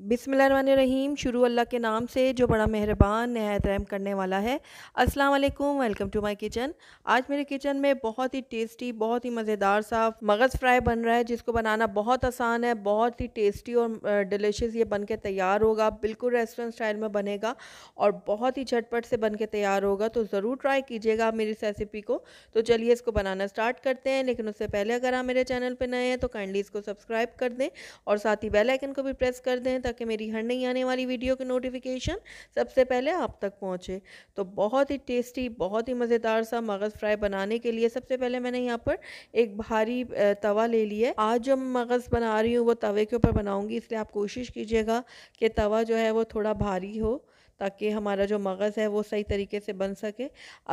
बिसमीम शुरू अल्लाह के नाम से जो बड़ा मेहरबान नहायत रहम करने वाला है अस्सलाम वालेकुम वेलकम टू माय किचन आज मेरे किचन में बहुत ही टेस्टी बहुत ही मज़ेदार सा मगज़ फ्राई बन रहा है जिसको बनाना बहुत आसान है बहुत ही टेस्टी और डिलीशियस ये बन के तैयार होगा बिल्कुल रेस्टोरेंट स्टाइल में बनेगा और बहुत ही झटपट से बन के तैयार होगा तो ज़रूर ट्राई कीजिएगा मेरी इस रेसिपी को तो चलिए इसको बनाना स्टार्ट करते हैं लेकिन उससे पहले अगर आप मेरे चैनल पर नए हैं तो काइंडली इसको सब्सक्राइब कर दें और साथ ही बेलाइकन को भी प्रेस कर दें ताकि मेरी हर नई आने वाली वीडियो की नोटिफिकेशन सबसे पहले आप तक पहुंचे तो बहुत ही टेस्टी बहुत ही मज़ेदार सा मगज़ फ्राई बनाने के लिए सबसे पहले मैंने यहाँ पर एक भारी तवा ले लिया आज जो मगज़ बना रही हूँ वो तवे के ऊपर बनाऊँगी इसलिए आप कोशिश कीजिएगा कि तवा जो है वो थोड़ा भारी हो ताकि हमारा जो मगज़ है वो सही तरीके से बन सके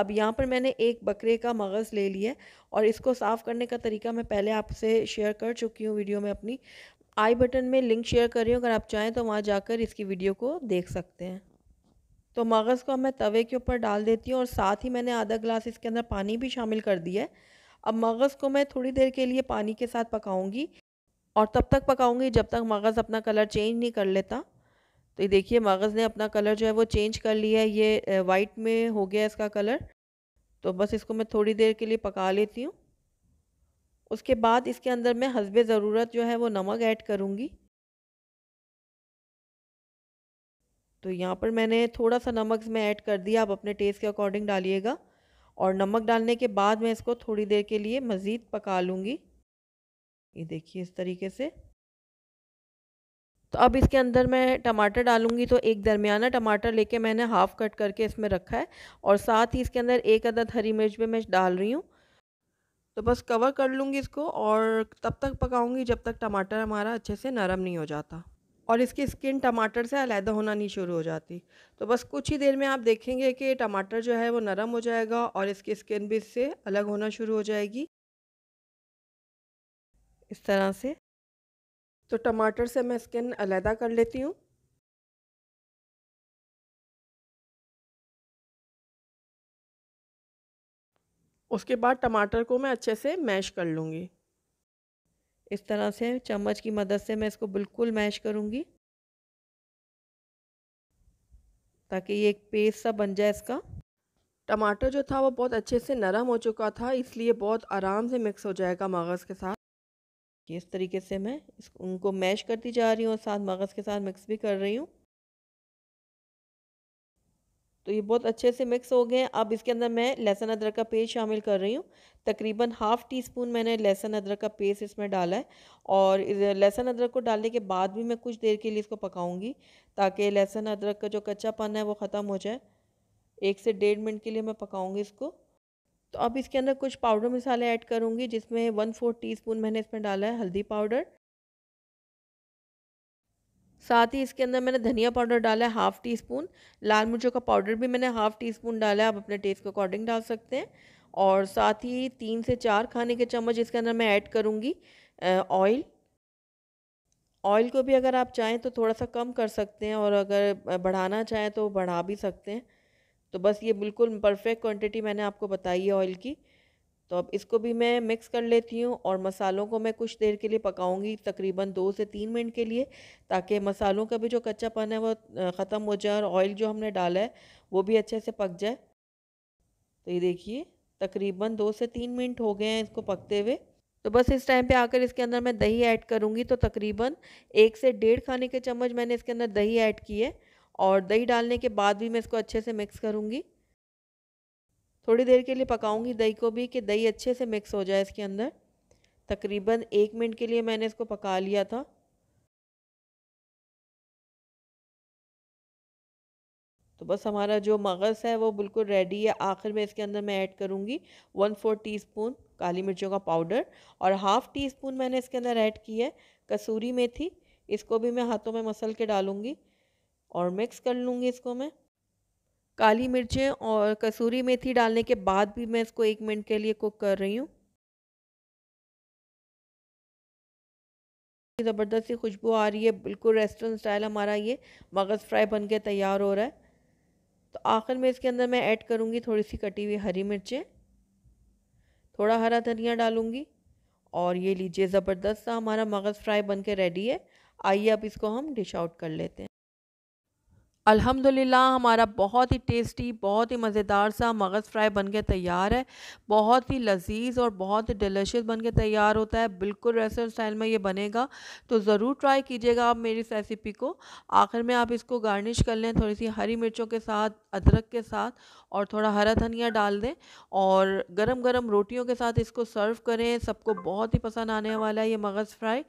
अब यहाँ पर मैंने एक बकरे का मगज़ ले लिया और इसको साफ़ करने का तरीका मैं पहले आपसे शेयर कर चुकी हूँ वीडियो में अपनी आई बटन में लिंक शेयर कर रही हूँ अगर आप चाहें तो वहाँ जाकर इसकी वीडियो को देख सकते हैं तो मगज़ को अब मैं तवे के ऊपर डाल देती हूँ और साथ ही मैंने आधा गिलास इसके अंदर पानी भी शामिल कर दिया है अब मगज़ को मैं थोड़ी देर के लिए पानी के साथ पकाऊंगी और तब तक पकाऊंगी जब तक मगज़ अपना कलर चेंज नहीं कर लेता तो ये देखिए मगज़ ने अपना कलर जो है वो चेंज कर लिया है ये वाइट में हो गया इसका कलर तो बस इसको मैं थोड़ी देर के लिए पका लेती हूँ उसके बाद इसके अंदर मैं हसब ज़रूरत जो है वो नमक ऐड करूँगी तो यहाँ पर मैंने थोड़ा सा नमक इसमें ऐड कर दिया आप अपने टेस्ट के अकॉर्डिंग डालिएगा और नमक डालने के बाद मैं इसको थोड़ी देर के लिए मज़ीद पका लूँगी ये देखिए इस तरीके से तो अब इसके अंदर मैं टमाटर डालूंगी तो एक दरमियाना टमाटर लेके मैंने हाफ़ कट करके इसमें रखा है और साथ ही इसके अंदर एक अदद हरी मिर्च भी मैं डाल रही हूँ तो बस कवर कर लूँगी इसको और तब तक पकाऊँगी जब तक टमाटर हमारा अच्छे से नरम नहीं हो जाता और इसकी स्किन टमाटर से अलहदा होना नहीं शुरू हो जाती तो बस कुछ ही देर में आप देखेंगे कि टमाटर जो है वो नरम हो जाएगा और इसकी स्किन भी इससे अलग होना शुरू हो जाएगी इस तरह से तो टमाटर से मैं स्किन अलहदा कर लेती हूँ उसके बाद टमाटर को मैं अच्छे से मैश कर लूँगी इस तरह से चम्मच की मदद से मैं इसको बिल्कुल मैश करूँगी ताकि ये एक पेस्ट सा बन जाए इसका टमाटर जो था वो बहुत अच्छे से नरम हो चुका था इसलिए बहुत आराम से मिक्स हो जाएगा मगज़ के साथ इस तरीके से मैं इस उनको मैश करती जा रही हूँ और साथ मगज़ के साथ मिक्स भी कर रही हूँ तो ये बहुत अच्छे से मिक्स हो गए हैं अब इसके अंदर मैं लहसुन अदरक का पेस्ट शामिल कर रही हूँ तकरीबन हाफ़ टी स्पून मैंने लहसुन अदरक का पेस्ट इसमें डाला है और लहसुन अदरक को डालने के बाद भी मैं कुछ देर के लिए इसको पकाऊंगी ताकि लहसुन अदरक का जो कच्चापन है वो ख़त्म हो जाए एक से डेढ़ मिनट के लिए मैं पकाऊंगी इसको तो अब इसके अंदर कुछ पाउडर मसाले ऐड करूँगी जिसमें वन फोर्थ टी स्पून मैंने इसमें डाला है हल्दी पाउडर साथ ही इसके अंदर मैंने धनिया पाउडर डाला है हाफ़ टी स्पून लाल मिर्चों का पाउडर भी मैंने हाफ़ टी स्पून डाला है आप अपने टेस्ट के अकॉर्डिंग डाल सकते हैं और साथ ही तीन से चार खाने के चम्मच इसके अंदर मैं ऐड करूँगी ऑयल ऑयल को भी अगर आप चाहें तो थोड़ा सा कम कर सकते हैं और अगर बढ़ाना चाहें तो बढ़ा भी सकते हैं तो बस ये बिल्कुल परफेक्ट क्वान्टिटी मैंने आपको बताई है ऑयल की तो अब इसको भी मैं मिक्स कर लेती हूँ और मसालों को मैं कुछ देर के लिए पकाऊंगी तकरीबन दो से तीन मिनट के लिए ताकि मसालों का भी जो कच्चापन है वो ख़त्म हो जाए और ऑयल जो हमने डाला है वो भी अच्छे से पक जाए तो ये देखिए तकरीबन दो से तीन मिनट हो गए हैं इसको पकते हुए तो बस इस टाइम पे आकर इसके अंदर मैं दही ऐड करूँगी तो तकरीबन एक से डेढ़ खाने के चम्मच मैंने इसके अंदर दही ऐड की है और दही डालने के बाद भी मैं इसको अच्छे से मिक्स करूँगी थोड़ी देर के लिए पकाऊंगी दही को भी कि दही अच्छे से मिक्स हो जाए इसके अंदर तकरीबन एक मिनट के लिए मैंने इसको पका लिया था तो बस हमारा जो मगज़ है वो बिल्कुल रेडी है आखिर में इसके अंदर मैं ऐड करूँगी वन फोर टी स्पून काली मिर्चों का पाउडर और हाफ़ टी स्पून मैंने इसके अंदर ऐड की है कसूरी मेथी इसको भी मैं हाथों में मसल के डालूँगी और मिक्स कर लूँगी इसको मैं काली मिर्चें और कसूरी मेथी डालने के बाद भी मैं इसको एक मिनट के लिए कुक कर रही हूँ ज़बरदस्त सी खुशबू आ रही है बिल्कुल रेस्टोरेंट स्टाइल हमारा ये मगज़ फ्राई बन के तैयार हो रहा है तो आखिर में इसके अंदर मैं ऐड करूँगी थोड़ी सी कटी हुई हरी मिर्चें थोड़ा हरा धनिया डालूँगी और ये लीजिए ज़बरदस्त सा हमारा मगज़ फ्राई बन के रेडी है आइए अब इसको हम डिश आउट कर लेते हैं अल्हम्दुलिल्लाह हमारा बहुत ही टेस्टी बहुत ही मज़ेदार सा मगज़ फ्राई बन के तैयार है बहुत ही लजीज और बहुत ही डिलिशियस बन के तैयार होता है बिल्कुल रेस्टोरेंट स्टाइल में ये बनेगा तो ज़रूर ट्राई कीजिएगा आप मेरी इस रेसिपी को आखिर में आप इसको गार्निश कर लें थोड़ी सी हरी मिर्चों के साथ अदरक के साथ और थोड़ा हरा धनिया डाल दें और गरम गरम रोटियों के साथ इसको सर्व करें सबको बहुत ही पसंद आने वाला है ये मगज़ फ्राई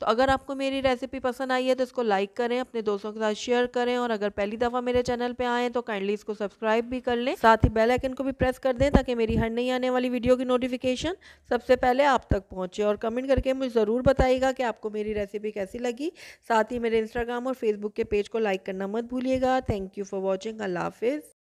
तो अगर आपको मेरी रेसिपी पसंद आई है तो इसको लाइक करें अपने दोस्तों के साथ शेयर करें और अगर पहली दफ़ा मेरे चैनल पर आएँ तो काइंडली इसको सब्सक्राइब भी कर लें साथ ही बेलाइकन को भी प्रेस कर दें ताकि मेरी हर नहीं आने वाली वीडियो की नोटिफिकेशन सबसे पहले आप तक पहुँचे और कमेंट करके मुझे ज़रूर बताइएगा कि आपको मेरी रेसिपी कैसी लगी साथ ही मेरे इंस्टाग्राम और फेसबुक के पेज को लाइक करना मत भूलिएगा थैंक यू फॉर वॉचिंग अल्लाह हाफिज़